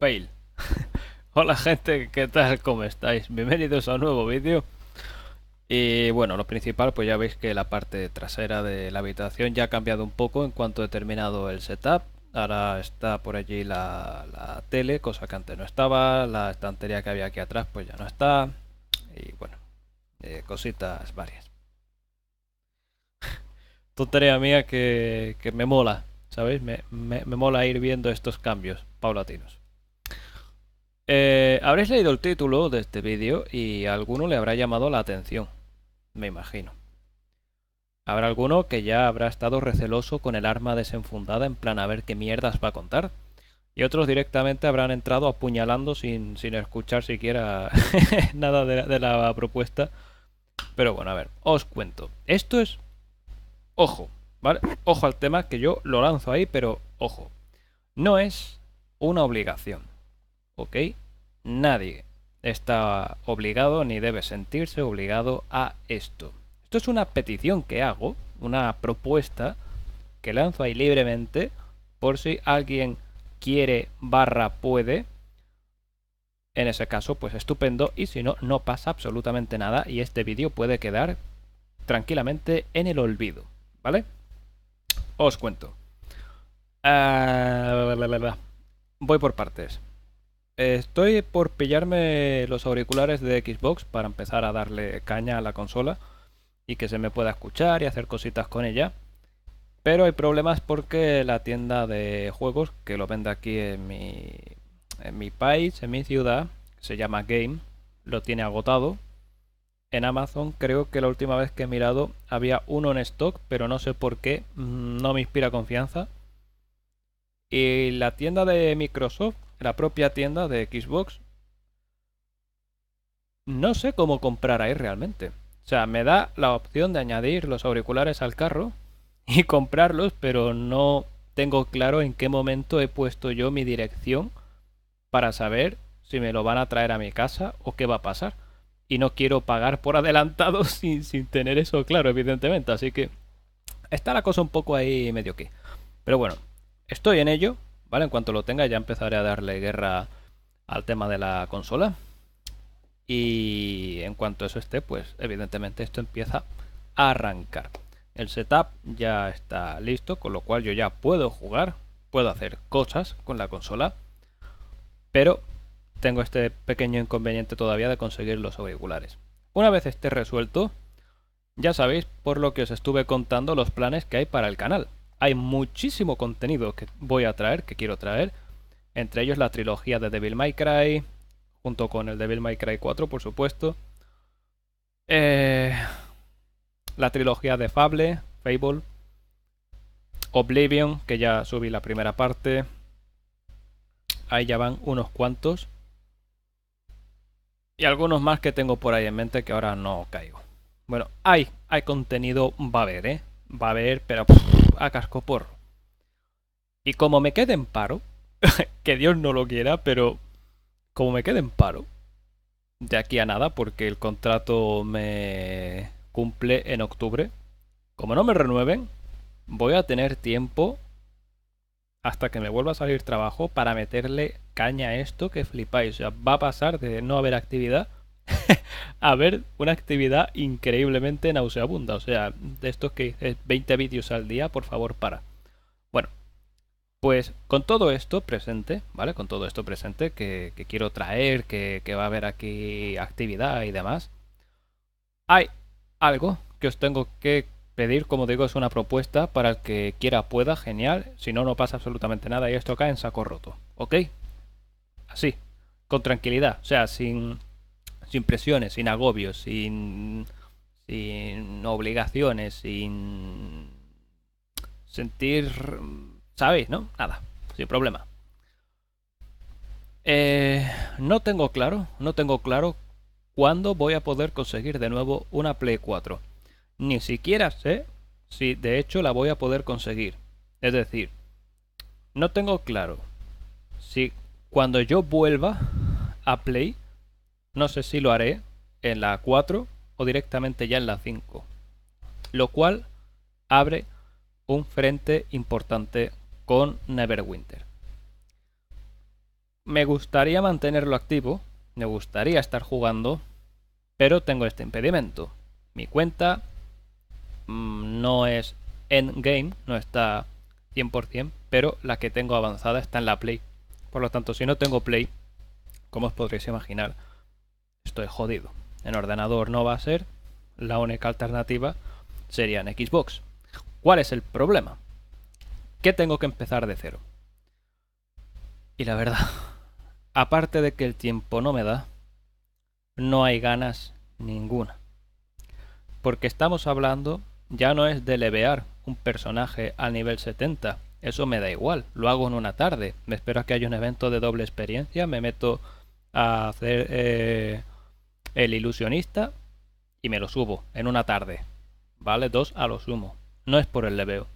¡Fail! Hola gente, ¿qué tal? ¿Cómo estáis? Bienvenidos a un nuevo vídeo. Y bueno, lo principal, pues ya veis que la parte trasera de la habitación ya ha cambiado un poco en cuanto he terminado el setup. Ahora está por allí la, tele, cosa que antes no estaba. La estantería que había aquí atrás, pues ya no está. Y bueno, eh, cositas varias. Tontería mía que, me mola, ¿sabéis? me mola ir viendo estos cambios paulatinos. Eh, habréis leído el título de este vídeo y alguno le habrá llamado la atención, me imagino. Habrá alguno que ya habrá estado receloso con el arma desenfundada en plan a ver qué mierdas va a contar. Y otros directamente habrán entrado apuñalando sin, escuchar siquiera nada de la propuesta. Pero bueno, a ver, os cuento. Esto es... Ojo, ¿vale? Ojo al tema que yo lo lanzo ahí, pero ojo. No es una obligación ¿ok? Nadie está obligado ni debe sentirse obligado a esto. Esto es una petición que hago, una propuesta que lanzo ahí libremente por si alguien quiere barra puede. En ese caso, pues estupendo y si no, no pasa absolutamente nada y este vídeo puede quedar tranquilamente en el olvido, ¿vale? Os cuento. Ah, voy por partes. Estoy por pillarme los auriculares de Xbox para empezar a darle caña a la consola y que se me pueda escuchar y hacer cositas con ella. Pero hay problemas porque la tienda de juegos que lo vende aquí en mi, en mi país, en mi ciudad, se llama Game, lo tiene agotado. En Amazon creo que la última vez que he mirado había uno en stock, pero no sé por qué, mm, no me inspira confianza. Y la tienda de Microsoft la propia tienda de Xbox. No sé cómo comprar ahí realmente. O sea, me da la opción de añadir los auriculares al carro y comprarlos, pero no tengo claro en qué momento he puesto yo mi dirección para saber si me lo van a traer a mi casa o qué va a pasar. Y no quiero pagar por adelantado sin, tener eso claro, evidentemente. Así que está la cosa un poco ahí medio que. Pero bueno, estoy en ello, en cuanto lo tenga ya empezaré a darle guerra al tema de la consola. Y en cuanto eso esté, pues evidentemente esto empieza a arrancar. El setup ya está listo, con lo cual yo ya puedo jugar, puedo hacer cosas con la consola, pero tengo este pequeño inconveniente todavía de conseguir los auriculares. Una vez esté resuelto, ya sabéis por lo que os estuve contando los planes que hay para el canal hay muchísimo contenido que voy a traer, que quiero traer. Entre ellos la trilogía de Devil May Cry, junto con el Devil May Cry 4, por supuesto. Eh, la trilogía de Fable, Fable. Oblivion, que ya subí la primera parte. Ahí ya van unos cuantos. Y algunos más que tengo por ahí en mente que ahora no caigo. Bueno, hay, hay contenido, va a haber, ¿eh? Va a haber, pero a cascoporro. Y como me quede en paro, que Dios no lo quiera, pero como me quede en paro, de aquí a nada, porque el contrato me cumple en octubre, como no me renueven, voy a tener tiempo hasta que me vuelva a salir trabajo para meterle caña a esto que flipáis. O sea, va a pasar de no haber actividad a ver una actividad increíblemente nauseabunda. O sea, de estos que es 20 vídeos al día, por favor, para. Bueno, pues con todo esto presente, ¿vale? Con todo esto presente que, quiero traer, que, que va a haber aquí actividad y demás, hay algo que os tengo que pedir, como digo, es una propuesta para el que quiera pueda, genial, si no, no pasa absolutamente nada y esto cae en saco roto, ¿ok? Así, con tranquilidad, o sea, sin, sin presiones, sin agobios, sin, sin obligaciones, sin sentir, ¿sabéis? ¿No? Nada, sin problema. Eh, no tengo claro, no tengo claro cuándo voy a poder conseguir de nuevo una Play 4. Ni siquiera sé si de hecho la voy a poder conseguir. Es decir, no tengo claro si cuando yo vuelva a Play no sé si lo haré en la 4 o directamente ya en la 5. Lo cual abre un frente importante con Neverwinter. Me gustaría mantenerlo activo, me gustaría estar jugando, pero tengo este impedimento. Mi cuenta mm, no es endgame, no está 100%, pero la que tengo avanzada está en la Play. Por lo tanto, si no tengo Play, como os podréis imaginar, estoy jodido. En ordenador no va a ser, la única alternativa sería en Xbox. ¿Cuál es el problema? ¿Qué tengo que empezar de cero. Y la verdad, aparte de que el tiempo no me da, no hay ganas ninguna. Porque estamos hablando ya no es de levear un personaje al nivel 70, eso me da igual, lo hago en una tarde, me espero a que haya un evento de doble experiencia, me meto a hacer eh, el ilusionista y me lo subo en una tarde. Vale dos a lo sumo. No es por el leveo.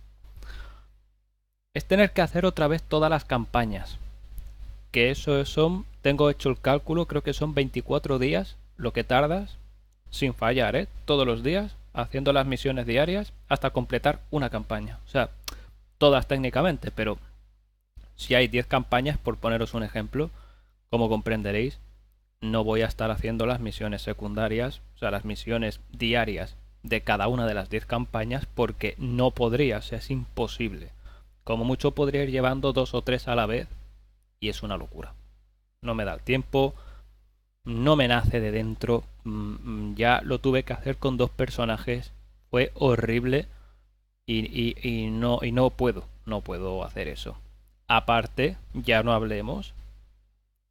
Es tener que hacer otra vez todas las campañas. Que eso son, tengo hecho el cálculo, creo que son 24 días lo que tardas, sin fallar, ¿eh? todos los días, haciendo las misiones diarias hasta completar una campaña. O sea, todas técnicamente, pero si hay 10 campañas, por poneros un ejemplo, como comprenderéis, no voy a estar haciendo las misiones secundarias, o sea, las misiones diarias de cada una de las 10 campañas porque no podría, o sea, es imposible. Como mucho podría ir llevando dos o tres a la vez y es una locura. No me da el tiempo, no me nace de dentro, mm, mm, ya lo tuve que hacer con dos personajes, fue horrible y, y no, y no puedo, no puedo hacer eso. Aparte, ya no hablemos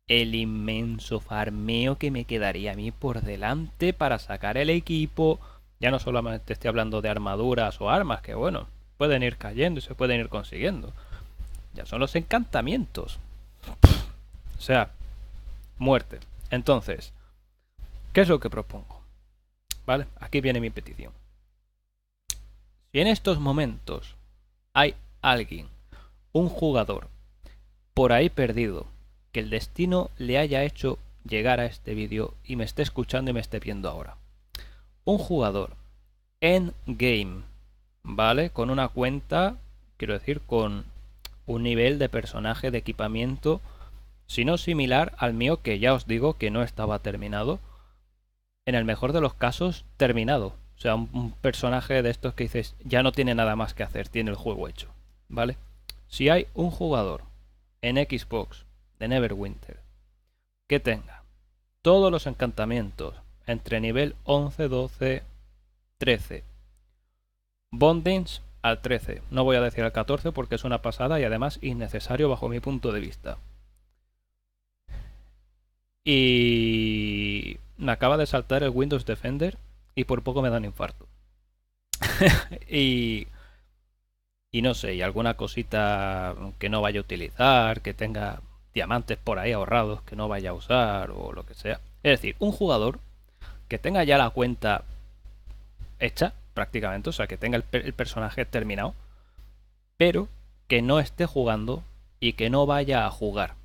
el inmenso farmeo que me quedaría a mí por delante para sacar el equipo. Ya no solamente estoy hablando de armaduras o armas, que bueno, pueden ir cayendo y se pueden ir consiguiendo. Ya son los encantamientos. O sea, muerte. Entonces, ¿qué es lo que propongo? ¿Vale? Aquí viene mi petición. Si en estos momentos hay alguien, un jugador, por ahí perdido, que el destino le haya hecho llegar a este vídeo y me esté escuchando y me esté viendo ahora. Un jugador en game, ¿vale? Con una cuenta, quiero decir, con un nivel de personaje, de equipamiento, si no similar al mío que ya os digo que no estaba terminado. En el mejor de los casos, terminado. O sea, un, personaje de estos que dices, ya no tiene nada más que hacer, tiene el juego hecho, ¿vale? Si hay un jugador en Xbox de Neverwinter, que tenga todos los encantamientos entre nivel 11, 12, 13. Bondings al 13. No voy a decir al 14 porque es una pasada y además innecesario bajo mi punto de vista. Y me acaba de saltar el Windows Defender y por poco me dan infarto. y, y no sé, y alguna cosita que no vaya a utilizar, que tenga diamantes por ahí ahorrados que no vaya a usar o lo que sea. Es decir, un jugador que tenga ya la cuenta hecha prácticamente, o sea, que tenga el, personaje terminado, pero que no esté jugando y que no vaya a jugar.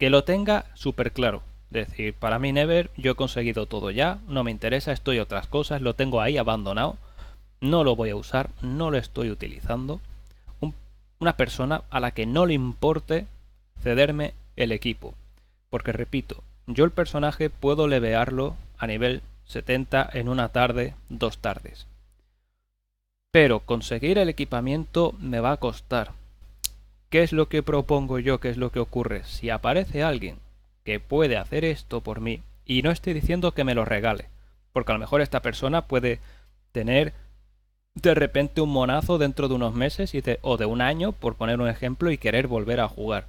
Que lo tenga súper claro. Es decir, para mí Never, yo he conseguido todo ya, no me interesa, estoy otras cosas, lo tengo ahí abandonado, no lo voy a usar, no lo estoy utilizando. una persona a la que no le importe cederme el equipo. Porque repito, yo el personaje puedo levearlo a nivel 70 en una tarde, dos tardes. Pero conseguir el equipamiento me va a costar. ¿Qué es lo que propongo yo? ¿Qué es lo que ocurre? Si aparece alguien que puede hacer esto por mí, y no estoy diciendo que me lo regale, porque a lo mejor esta persona puede tener de repente un monazo dentro de unos meses y o de un año, por poner un ejemplo, y querer volver a jugar.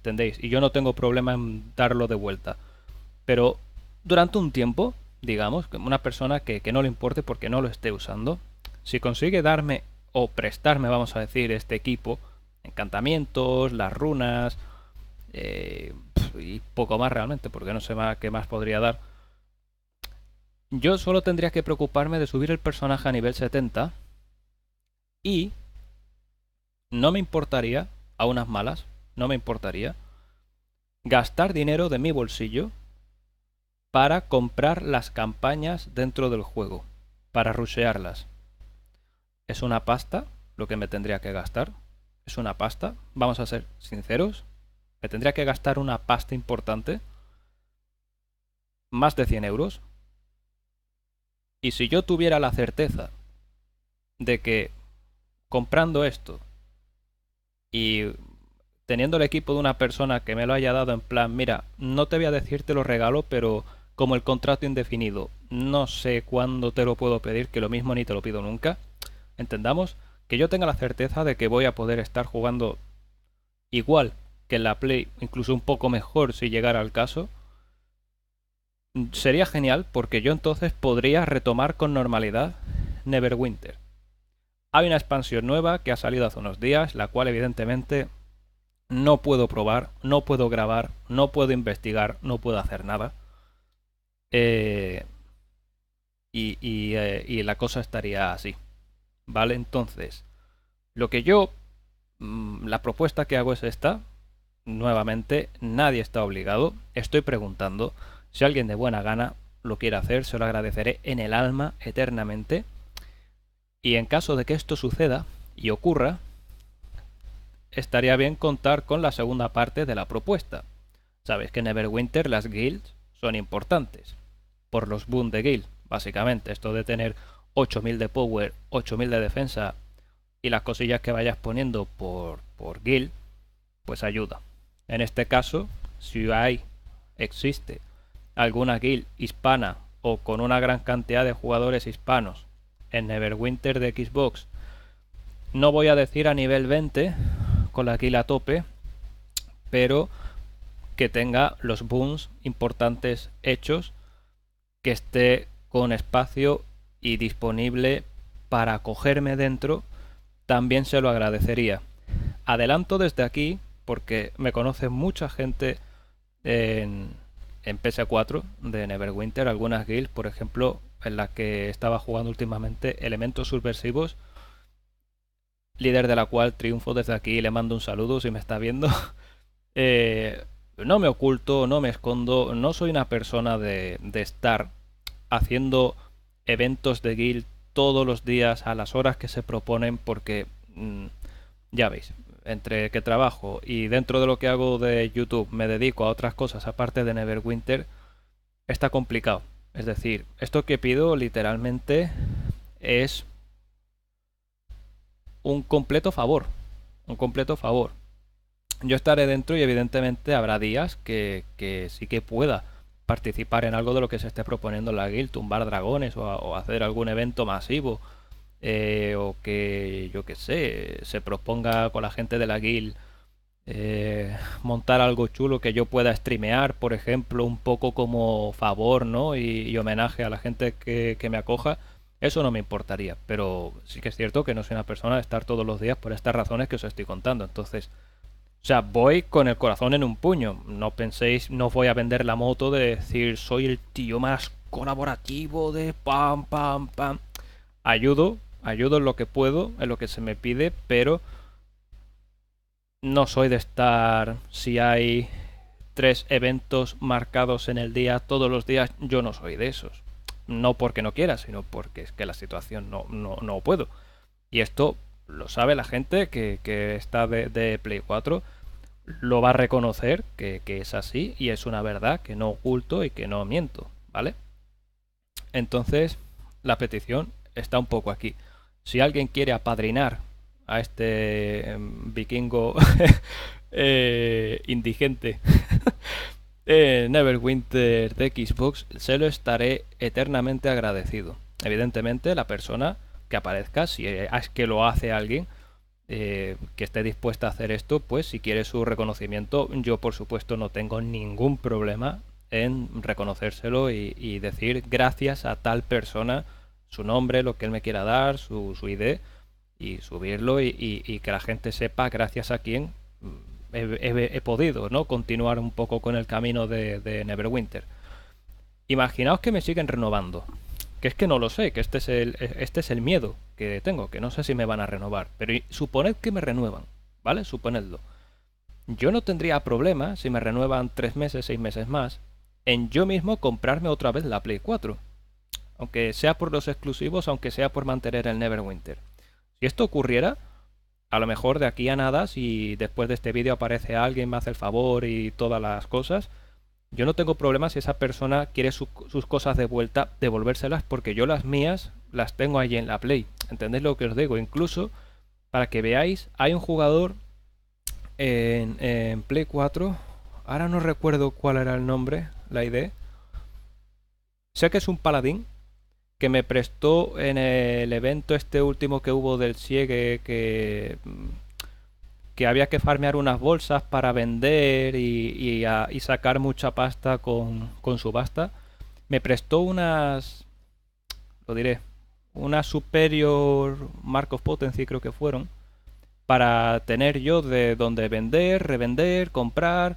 ¿entendéis? Y yo no tengo problema en darlo de vuelta. Pero durante un tiempo, digamos, una persona que, no le importe porque no lo esté usando, si consigue darme o prestarme, vamos a decir, este equipo, encantamientos, las runas eh, y poco más realmente, porque no sé qué más podría dar. Yo solo tendría que preocuparme de subir el personaje a nivel 70 y no me importaría, a unas malas, no me importaría gastar dinero de mi bolsillo para comprar las campañas dentro del juego, para rushearlas. Es una pasta lo que me tendría que gastar. Es una pasta, vamos a ser sinceros. Me tendría que gastar una pasta importante, más de 100 euros. Y si yo tuviera la certeza de que comprando esto y teniendo el equipo de una persona que me lo haya dado en plan, mira, no te voy a decir te lo regalo, pero como el contrato indefinido, no sé cuándo te lo puedo pedir, que lo mismo ni te lo pido nunca, entendamos que yo tenga la certeza de que voy a poder estar jugando igual que en la Play, incluso un poco mejor si llegara al caso, sería genial porque yo entonces podría retomar con normalidad Neverwinter. Hay una expansión nueva que ha salido hace unos días, la cual evidentemente no puedo probar, no puedo grabar, no puedo investigar, no puedo hacer nada. Eh, y, eh, y, la cosa estaría así. ¿Vale? Entonces, lo que yo, mm, la propuesta que hago es esta. Nuevamente, nadie está obligado. Estoy preguntando. Si alguien de buena gana lo quiere hacer, se lo agradeceré en el alma eternamente. Y en caso de que esto suceda y ocurra, estaría bien contar con la segunda parte de la propuesta. Sabes que en Everwinter las guilds son importantes, por los boom de guild, básicamente, esto de tener 8000 de power, 8000 de defensa y las cosillas que vayas poniendo por, por guild, pues ayuda. En este caso, si hay, existe alguna guild hispana o con una gran cantidad de jugadores hispanos en Neverwinter de Xbox, no voy a decir a nivel 20, con la guila a tope, pero que tenga los booms importantes hechos, que esté con espacio y disponible para cogerme dentro, también se lo agradecería. Adelanto desde aquí, porque me conoce mucha gente en, en PS4 de Neverwinter, algunas guilds, por ejemplo, en las que estaba jugando últimamente elementos subversivos líder de la cual triunfo desde aquí, le mando un saludo si me está viendo. Eh, no me oculto, no me escondo, no soy una persona de, de estar haciendo eventos de guild todos los días a las horas que se proponen porque mm, ya veis, entre que trabajo y dentro de lo que hago de YouTube me dedico a otras cosas aparte de Neverwinter, está complicado. Es decir, esto que pido literalmente es un completo favor. Un completo favor. Yo estaré dentro y evidentemente habrá días que, que sí que pueda participar en algo de lo que se esté proponiendo la guild, tumbar dragones o, hacer algún evento masivo. Eh, o que yo que sé, se proponga con la gente de la guild eh, montar algo chulo que yo pueda streamear, por ejemplo, un poco como favor ¿no? y, homenaje a la gente que, que, me acoja. Eso no me importaría, pero sí que es cierto que no soy una persona de estar todos los días por estas razones que os estoy contando. Entonces, o sea, voy con el corazón en un puño. No penséis, no voy a vender la moto de decir soy el tío más colaborativo de pam, pam, pam. Ayudo, ayudo en lo que puedo, en lo que se me pide, pero no soy de estar si hay tres eventos marcados en el día todos los días, yo no soy de esos no porque no quiera, sino porque es que la situación no, no, puedo. Y esto lo sabe la gente que, que está de, de, Play 4, lo va a reconocer que, que, es así y es una verdad que no oculto y que no miento, ¿vale? Entonces, la petición está un poco aquí. Si alguien quiere apadrinar a este em, vikingo eh, indigente eh, Neverwinter de Xbox, se lo estaré eternamente agradecido. Evidentemente, la persona que aparezca, si es que lo hace alguien eh, que esté dispuesta a hacer esto, pues si quiere su reconocimiento, yo por supuesto no tengo ningún problema en reconocérselo y, decir gracias a tal persona, su nombre, lo que él me quiera dar, su, su ID, y subirlo y, y que la gente sepa gracias a quién he, podido ¿no? continuar un poco con el camino de, Neverwinter. Imaginaos que me siguen renovando. Que es que no lo sé, que este es, el, este es el miedo que tengo, que no sé si me van a renovar. Pero suponed que me renuevan, ¿vale? Suponedlo. Yo no tendría problema, si me renuevan tres meses, seis meses más, en yo mismo comprarme otra vez la Play 4. Aunque sea por los exclusivos, aunque sea por mantener el Neverwinter. Si esto ocurriera, a lo mejor de aquí a nada, si después de este vídeo aparece alguien, me hace el favor y todas las cosas, yo no tengo problema si esa persona quiere sus cosas de vuelta, devolvérselas, porque yo las mías las tengo allí en la Play. ¿Entendéis lo que os digo? Incluso, para que veáis, hay un jugador en, en Play 4, ahora no recuerdo cuál era el nombre, la idea. Sé que es un paladín, que me prestó en el evento este último que hubo del siegue que, que, había que farmear unas bolsas para vender y, sacar mucha pasta con, con subasta. Me prestó unas, lo diré, unas Superior Mark of Potency creo que fueron, para tener yo de donde vender, revender, comprar,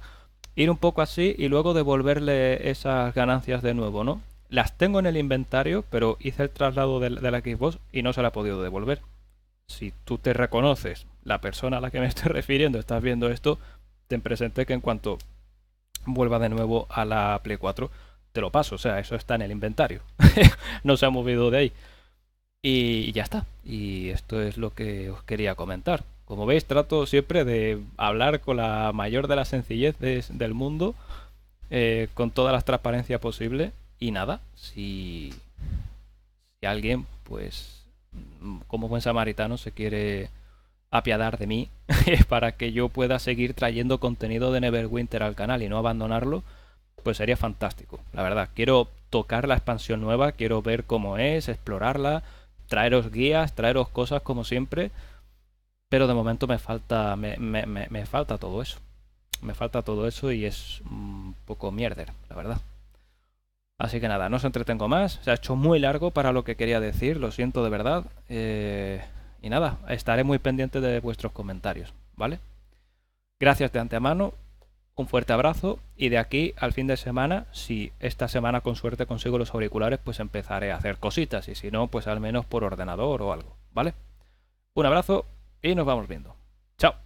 ir un poco así y luego devolverle esas ganancias de nuevo, ¿no? Las tengo en el inventario, pero hice el traslado de, la Xbox y no se la ha podido devolver. Si tú te reconoces, la persona a la que me estoy refiriendo, estás viendo esto, te presenté que en cuanto vuelva de nuevo a la Play 4, te lo paso. O sea, eso está en el inventario. no se ha movido de ahí. Y ya está. Y esto es lo que os quería comentar. Como veis, trato siempre de hablar con la mayor de las sencillez del mundo, eh, con todas las transparencias posibles. Y nada, si, alguien, pues, como buen samaritano, se quiere apiadar de mí para que yo pueda seguir trayendo contenido de Neverwinter al canal y no abandonarlo, pues sería fantástico. La verdad, quiero tocar la expansión nueva, quiero ver cómo es, explorarla, traeros guías, traeros cosas como siempre, pero de momento me falta, me, me falta todo eso. Me falta todo eso y es un poco mierder, la verdad. Así que nada, no os entretengo más. Se ha hecho muy largo para lo que quería decir, lo siento de verdad. Eh, y nada, estaré muy pendiente de vuestros comentarios, ¿vale? Gracias de antemano, un fuerte abrazo y de aquí al fin de semana, si esta semana con suerte consigo los auriculares, pues empezaré a hacer cositas y si no, pues al menos por ordenador o algo, ¿vale? Un abrazo y nos vamos viendo. Chao.